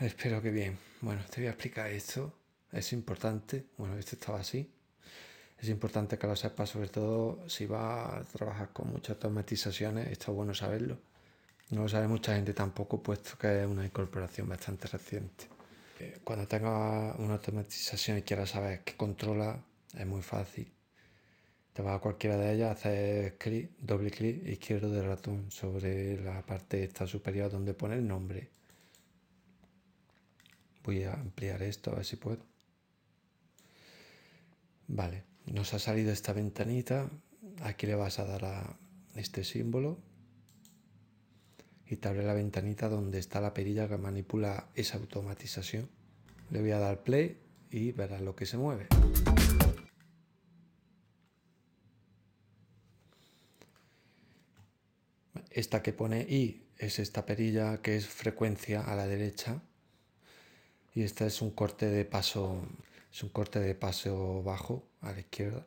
espero que bien. Bueno, te voy a explicar esto. Es importante, bueno, esto estaba así. Es importante que lo sepas, sobre todo si vas a trabajar con muchas automatizaciones, está bueno saberlo. No lo sabe mucha gente tampoco, puesto que es una incorporación bastante reciente. Eh, cuando tengas una automatización y quieras saber qué controla, es muy fácil. Te vas a cualquiera de ellas, haces clic, doble clic izquierdo del ratón sobre la parte esta superior donde pone el nombre Voy a ampliar esto a ver si puedo. Vale, nos ha salido esta ventanita. Aquí le vas a dar a este símbolo y te abre la ventanita donde está la perilla que manipula esa automatización. Le voy a dar play y verás lo que se mueve. Esta que pone I es esta perilla que es frecuencia a la derecha y este es un corte de paso es un corte de paso bajo a la izquierda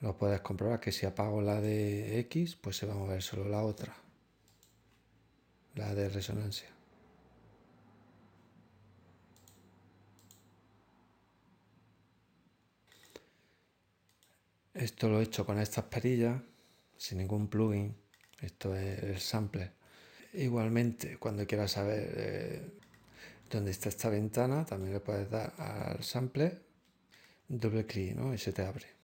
lo puedes comprobar que si apago la de X pues se va a mover solo la otra la de resonancia esto lo he hecho con estas perillas sin ningún plugin esto es el sample igualmente cuando quieras saber eh, donde está esta ventana, también le puedes dar al sample, doble clic y se te abre.